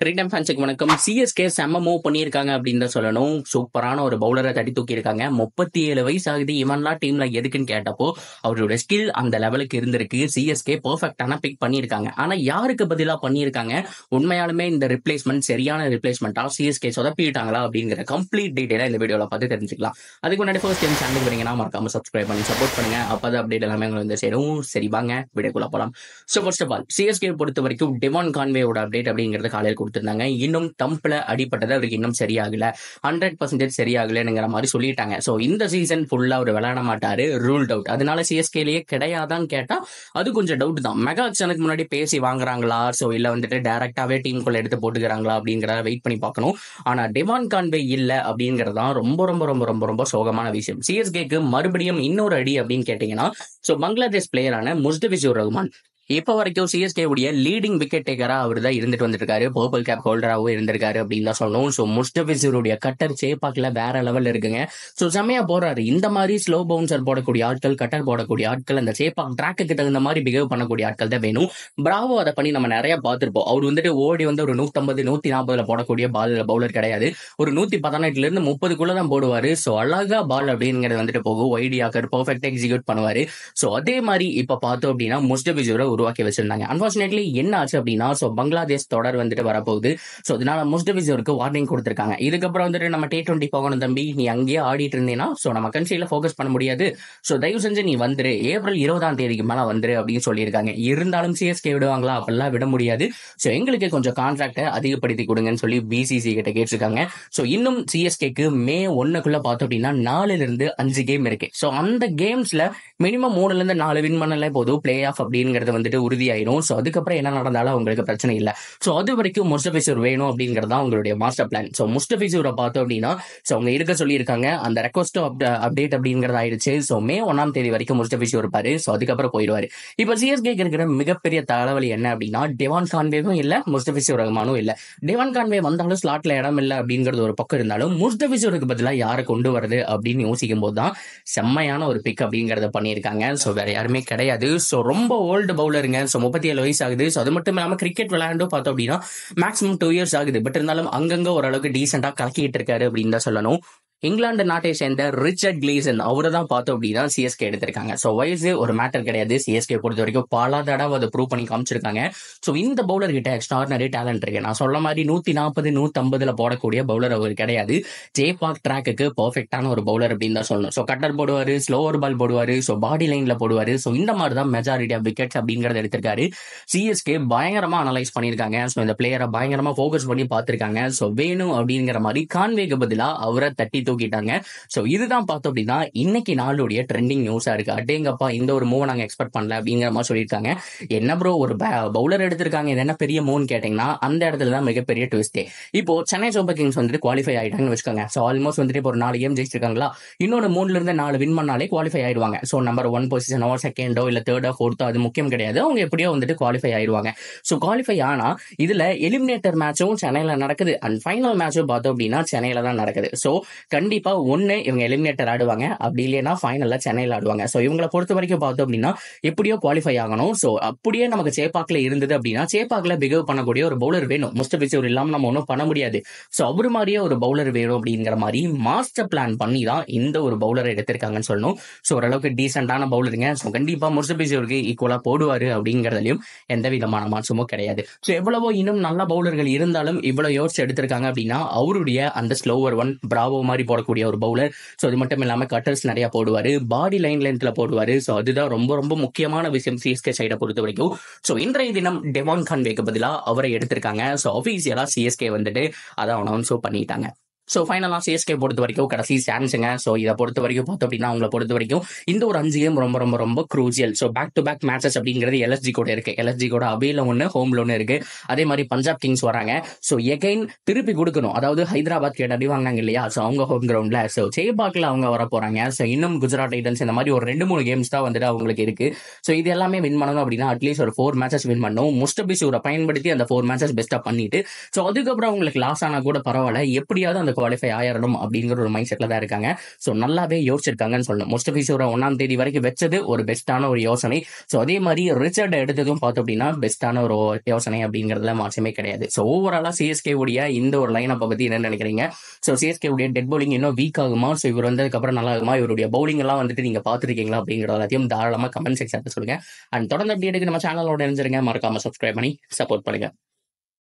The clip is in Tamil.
கிரிக்கெட் ஃபேன்ஸுக்கு வணக்கம் சிஎஸ்கே செம்ம மூவ் பண்ணியிருக்காங்க அப்படின்னு தான் சொல்லணும் சூப்பரான ஒரு பவுலரை தட்டி தூக்கியிருக்காங்க முப்பத்தி ஏழு வயசு ஆகுது இவன்லாம் டீம்ல எதுக்குன்னு கேட்டப்போ அவரோட ஸ்கில் அந்த லெவலுக்கு இருந்திருக்கு சிஎஸ்கே பர்ஃபெக்டான பிக் பண்ணியிருக்காங்க ஆனா யாருக்கு பதிலாக பண்ணியிருக்காங்க உண்மையாலுமே இந்த ரிப்ளேஸ்மெண்ட் சரியான ரிப்ளேஸ்மெண்டா சிஎஸ்கே சொதப்பிட்டாங்களா அப்படிங்கிற கம்ப்ளீட் டீடைலா இந்த வீடியோவில் பார்த்து தெரிஞ்சுக்கலாம் அதுக்கு முன்னாடி ஃபர்ஸ்ட் டைம் சேனல் வரீங்கன்னா மறக்காம சப்ஸ்கிரைப் பண்ணி சப்போர்ட் பண்ணுங்க அப்பதான் அப்டேட் எல்லாமே வந்து சேரும் சரி வாங்க வீடியோக்குள்ள போலாம் so first of all CSK பொறுத்த வரைக்கும் டிமான் கான்வேயோட அப்டேட் அப்படிங்கிறது காலையில் கொடுத்துருந்தாங்க இன்னும் தம்பில் அடிப்பட்டது அவருக்கு இன்னும் சரியாகல ஹண்ட்ரட் பர்சன்டேஜ் சரியாகலைங்கிற மாதிரி சொல்லிட்டாங்க ஸோ இந்த சீசன் ஃபுல்லாக அவர் விளையாட மாட்டாரு ரூல்ட் அவுட் அதனால சிஎஸ்கேலேயே கிடையாதான்னு கேட்டால் அது கொஞ்சம் டவுட் தான் மெகா ஆக்ஷனுக்கு முன்னாடி பேசி வாங்குறாங்களா ஸோ இல்லை வந்துட்டு டீம் டீமுக்குள்ள எடுத்து போட்டுக்கிறாங்களா அப்படிங்கிறத வெயிட் பண்ணி பார்க்கணும் ஆனால் டிமான் கான்வே இல்லை அப்படிங்கிறது தான் ரொம்ப ரொம்ப ரொம்ப ரொம்ப ரொம்ப சோகமான விஷயம் சிஎஸ்கேக்கு மறுபடியும் இன்னொரு அடி அப்படின்னு கேட்டீங்கன்னா ஸோ பங்களாதேஷ் பிளேயரான முஸ்தபிசூர் ரஹ்மான் இப்போ வரைக்கும் சிஎஸ்கே உடைய லீடிங் விக்கெட் டேக்கரா அவர் தான் இருந்துட்டு வந்திருக்காரு பர்பிள் கேப் ஹோல்டராகவும் இருந்திருக்காரு அப்படின்னு தான் சொல்லணும் ஸோ முஸ்டபிசருடைய கட்டர் சேப்பாக்கில் வேற லெவல் இருக்குங்க ஸோ செம்மையா போறாரு இந்த மாதிரி ஸ்லோ பவுன்சர் போடக்கூடிய ஆட்கள் கட்டர் போடக்கூடிய ஆட்கள் அந்த சேப்பாக் ட்ராக்குக்கு தகுந்த மாதிரி பிஹேவ் பண்ணக்கூடிய ஆட்கள் தான் வேணும் பிராவோ அதை பண்ணி நம்ம நிறைய பார்த்துருப்போம் அவர் வந்துட்டு ஓடி வந்து ஒரு நூற்றம்பது நூத்தி நாற்பதுல போடக்கூடிய பால் பவுலர் கிடையாது ஒரு நூத்தி பதினெட்டுல இருந்து முப்பதுக்குள்ள தான் போடுவார் ஸோ அழகா பால் அப்படிங்கிறது வந்துட்டு போகும் ஒய்டியாக்கர் பர்ஃபெக்ட் எக்ஸிக்யூட் பண்ணுவார் ஸோ அதே மாதிரி இப்போ பார்த்தோம் அப்படின்னா முஸ்டபிசூரை உருவாக்கி வச்சிருந்தாங்க அன்பார்ச்சுனேட்லி என்ன ஆச்சு அப்படின்னா ஸோ பங்களாதேஷ் தொடர் வந்துட்டு வரப்போகுது ஸோ இதனால முஸ்டபிசருக்கு வார்னிங் கொடுத்துருக்காங்க இதுக்கப்புறம் வந்துட்டு நம்ம டே டுவெண்ட்டி போகணும் தம்பி நீ அங்கேயே ஆடிட்டு இருந்தேன்னா ஸோ நம்ம கண்ட்ரியில் ஃபோக்கஸ் பண்ண முடியாது ஸோ தயவு செஞ்சு நீ வந்துரு ஏப்ரல் இருபதாம் தேதிக்கு மேலே வந்துரு அப்படின்னு சொல்லியிருக்காங்க இருந்தாலும் சிஎஸ்கே விடுவாங்களா அப்படிலாம் விட முடியாது ஸோ எங்களுக்கு கொஞ்சம் கான்ட்ராக்டை அதிகப்படுத்தி கொடுங்கன்னு சொல்லி பிசிசி கிட்ட கேட்டிருக்காங்க ஸோ இன்னும் சிஎஸ்கேக்கு மே ஒன்னுக்குள்ள பார்த்தோம் அப்படின்னா நாலுல இருந்து அஞ்சு கேம் இருக்கு ஸோ அந்த கேம்ஸ்ல மினிமம் மூணுல இருந்து நாலு வின் பண்ணல போதும் பிளே ஆஃப் அப்படிங்கிறது வந்து வந்துட்டு உறுதியாயிடும் ஸோ அதுக்கப்புறம் என்ன நடந்தாலும் அவங்களுக்கு பிரச்சனை இல்லை ஸோ அது வரைக்கும் முஸ்டபிசூர் வேணும் அப்படிங்கிறது தான் அவங்களுடைய மாஸ்டர் பிளான் ஸோ முஸ்டபிசூரை பார்த்தோம் அப்படின்னா ஸோ அவங்க இருக்க சொல்லியிருக்காங்க அந்த ரெக்வஸ்ட் அப்டேட் அப்படிங்கிறது ஆயிடுச்சு ஸோ மே ஒன்றாம் தேதி வரைக்கும் முஸ்டபிசூர் இருப்பாரு ஸோ அதுக்கப்புறம் போயிடுவாரு இப்போ சிஎஸ்கே இருக்கிற மிகப்பெரிய தலைவலி என்ன அப்படின்னா டெவான் கான்வேவும் இல்லை முஸ்டபிசூர் ரகமானும் இல்லை டெவான் கான்வே வந்தாலும் ஸ்லாட்ல இடம் இல்லை அப்படிங்கிறது ஒரு பக்கம் இருந்தாலும் முஸ்டபிசூருக்கு பதிலாக யாரை கொண்டு வருது அப்படின்னு யோசிக்கும் போது தான் செம்மையான ஒரு பிக் அப்படிங்கிறத பண்ணியிருக்காங்க ஸோ வேற யாருமே கிடையாது ஸோ ரொம்ப ஓல்டு பவுலர் உள்ள இருங்க ஸோ முப்பத்தி ஏழு வயசு ஆகுது ஸோ அது மட்டும் இல்லாமல் கிரிக்கெட் விளையாண்டும் பார்த்தோம் அப்படின்னா மேக்ஸிமம் டூ இயர்ஸ் ஆகுது பட் இருந்தாலும் அங்கங்க ஓரளவுக்கு டீசெண்டாக கலக்கிட்டு இருக்காரு அப்படின்னு தான் சொல்லணும் இங்கிலாந்து நாட்டை சேர்ந்த ரிச்சர்ட் கிளீசன் அவரை தான் பார்த்தோம் அப்படின்னா சிஎஸ்கே எடுத்திருக்காங்க ஸோ வயசு ஒரு மேட்டர் கிடையாது சிஎஸ்கே பொறுத்த வரைக்கும் பல தடவை அதை ப்ரூவ் பண்ணி காமிச்சிருக்காங்க ஸோ இந்த பவுலர் கிட்ட எக்ஸ்ட்ராடினரி டேலண்ட் இருக்கு நான் சொல்ல மாதிரி நூத்தி நாற்பது ஐம்பதுல போடக்கூடிய பவுலர் அவர் கிடையாது ஜேபாக் ட்ராக்கு பர்ஃபெக்டான ஒரு பவுலர் அப்படின்னு தான் சொல்லணும் ஸோ கட்டர் போடுவார் ஸ்லோவர் பால் போடுவார் ஸோ பாடி லைன்ல போடுவார் ஸோ இந்த மாதிரி தான் மெஜாரிட்டி ஆஃப் விக்கெட்ஸ் அப்படிங்கறத எடுத்திருக்காரு சிஎஸ்கே பயங்கரமா அனலைஸ் பண்ணியிருக்காங்க ஸோ இந்த பிளேயரை பயங்கரமா ஃபோகஸ் பண்ணி பார்த்திருக்காங்க ஸோ வேணும் அப்படிங்கிற மாதிரி கான்வேக்கு பதிலாக அவரை தட்டி தூக்கிட்டாங்க ஸோ இதுதான் பார்த்தோம் அப்படின்னா இன்னைக்கு நாளுடைய ட்ரெண்டிங் நியூஸா இருக்கு அடேங்கப்பா இந்த ஒரு மூவை நாங்கள் எக்ஸ்பெக்ட் பண்ணல அப்படிங்கிற மாதிரி சொல்லியிருக்காங்க என்ன ப்ரோ ஒரு பவுலர் எடுத்திருக்காங்க இது என்ன பெரிய மூவ்னு கேட்டிங்கன்னா அந்த இடத்துல தான் மிகப்பெரிய ட்விஸ்டே இப்போ சென்னை சூப்பர் கிங்ஸ் வந்துட்டு குவாலிஃபை ஆயிட்டாங்கன்னு வச்சுக்கோங்க ஸோ ஆல்மோஸ்ட் வந்துட்டு இப்போ ஒரு நாலு கேம் ஜெயிச்சிருக்காங்களா இன்னொரு மூணுல இருந்து நாலு வின் பண்ணாலே குவாலிஃபை ஆயிடுவாங்க ஸோ நம்பர் ஒன் பொசிஷனோ செகண்டோ இல்லை தேர்டோ ஃபோர்த்தோ அது முக்கியம் கிடையாது அவங்க எப்படியோ வந்துட்டு குவாலிஃபை ஆயிடுவாங்க ஸோ குவாலிஃபை ஆனால் இதில் எலிமினேட்டர் மேட்சும் சென்னையில் நடக்குது அண்ட் ஃபைனல் மேட்சும் பார்த்தோம் அப்படின்னா சென்னையில் தான் நடக்குது ஸோ கண்டிப்பா ஒன்னு இவங்க எலிமினேட்டர் ஆடுவாங்க அப்படி இல்லைன்னா ஃபைனல்ல சென்னையில் ஆடுவாங்க ஸோ இவங்களை பொறுத்த வரைக்கும் பார்த்தோம் அப்படின்னா எப்படியோ குவாலிஃபை ஆகணும் ஸோ அப்படியே நமக்கு சேப்பாக்கில் இருந்தது அப்படின்னா சேப்பாக்கில் பிகேவ் பண்ணக்கூடிய ஒரு பவுலர் வேணும் முஸ்தபிஸ் ஒரு இல்லாமல் நம்ம ஒன்றும் பண்ண முடியாது ஸோ அவரு மாதிரியே ஒரு பவுலர் வேணும் அப்படிங்கிற மாதிரி மாஸ்டர் பிளான் பண்ணி தான் இந்த ஒரு பவுலரை எடுத்திருக்காங்கன்னு சொல்லணும் ஸோ ஓரளவுக்கு டீசெண்டான பவுலருங்க ஸோ கண்டிப்பாக முர்சபிசூருக்கு ஈக்குவலாக போடுவார் அப்படிங்கிறதுலையும் எந்த விதமான மாற்றமும் கிடையாது ஸோ எவ்வளவோ இன்னும் நல்ல பவுலர்கள் இருந்தாலும் இவ்வளோ யோர்ஸ் எடுத்திருக்காங்க அப்படின்னா அவருடைய அந்த ஸ்லோவர் ஒன் பிராவோ மாதிரி போடக்கூடிய ஒரு பவுலர் ஸோ அது மட்டும் இல்லாமல் கட்டர்ஸ் நிறைய போடுவார் பாடி லைன் லென்த்ல போடுவார் ஸோ அதுதான் ரொம்ப ரொம்ப முக்கியமான விஷயம் சிஎஸ்கே சைடை பொறுத்த வரைக்கும் ஸோ இன்றைய தினம் டெவான் கான்வேக்கு பதிலாக அவரை எடுத்திருக்காங்க ஸோ அஃபீஸியலாக சிஎஸ்கே வந்துட்டு அதை அனௌன்ஸும் பண்ணிட்டாங்க ஸோ ஃபைனலாக சிஎஸ்கே பொறுத்த வரைக்கும் கடைசி சான்ஸுங்க ஸோ இதை பொறுத்த வரைக்கும் பார்த்தோம் அப்படின்னா அவங்களை பொறுத்த வரைக்கும் இந்த ஒரு அஞ்சு கேம் ரொம்ப ரொம்ப ரொம்ப crucial so back to back matches அப்படிங்கிறது எல்எஸ்ஜி கூட இருக்கு எல்எஸ்ஜி கூட அபேல ஒன்று ஹோம்ல ஒன்று இருக்கு அதே மாதிரி பஞ்சாப் கிங்ஸ் வராங்க ஸோ எகைன் திருப்பி கொடுக்கணும் அதாவது ஹைதராபாத் கேட்டு அடி வாங்கினாங்க இல்லையா ஸோ அவங்க ஹோம் கிரவுண்ட்ல ஸோ சேபாக்கில் அவங்க வர போறாங்க ஸோ இன்னும் குஜராத் டைட்டன்ஸ் இந்த மாதிரி ஒரு ரெண்டு மூணு கேம்ஸ் தான் வந்துட்டு அவங்களுக்கு இருக்கு ஸோ இது எல்லாமே வின் பண்ணணும் அப்படின்னா அட்லீஸ்ட் ஒரு ஃபோர் மேட்சஸ் வின் பண்ணணும் முஸ்டபிஷூரை பயன்படுத்தி அந்த ஃபோர் மேட்சஸ் பெஸ்ட்டாக பண்ணிட்டு ஸோ அதுக்கப்புறம் அவங்களுக்கு லாஸ் ஆனால் கூட பரவாயில்ல எப்படியாவது அந்த குவாலிஃபை ஆயிடணும் அப்படிங்கிற ஒரு மைண்ட் செட்டில் தான் இருக்காங்க ஸோ நல்லாவே யோசிச்சிருக்காங்கன்னு சொல்லணும் முஸ்டபி ஒரு ஒன்றாம் தேதி வரைக்கும் வச்சது ஒரு பெஸ்ட்டான ஒரு யோசனை ஸோ அதே மாதிரி ரிச்சர்ட் எடுத்ததும் பார்த்தோம் அப்படின்னா பெஸ்ட்டான ஒரு யோசனை அப்படிங்கிறதுல மாற்றமே கிடையாது ஸோ ஓவராலாக சிஎஸ்கே உடைய இந்த ஒரு லைனை பற்றி என்ன நினைக்கிறீங்க ஸோ சிஎஸ்கே உடைய டெட் பவுலிங் இன்னும் வீக் ஆகுமா ஸோ இவர் வந்ததுக்கப்புறம் நல்லா ஆகுமா இவருடைய பவுலிங் எல்லாம் வந்துட்டு நீங்கள் பார்த்துருக்கீங்களா அப்படிங்கிறது எல்லாத்தையும் தாராளமாக கமெண்ட் செக்ஷன் சொல்லுங்கள் அண்ட் தொடர்ந்து அப்படி எடுக்க நம்ம சேனலோட இணைஞ்சிருங்க மறக்காமல் சப்ஸ்கிரைப் பண்ணி சப்போர்ட் பண்ணுங்கள்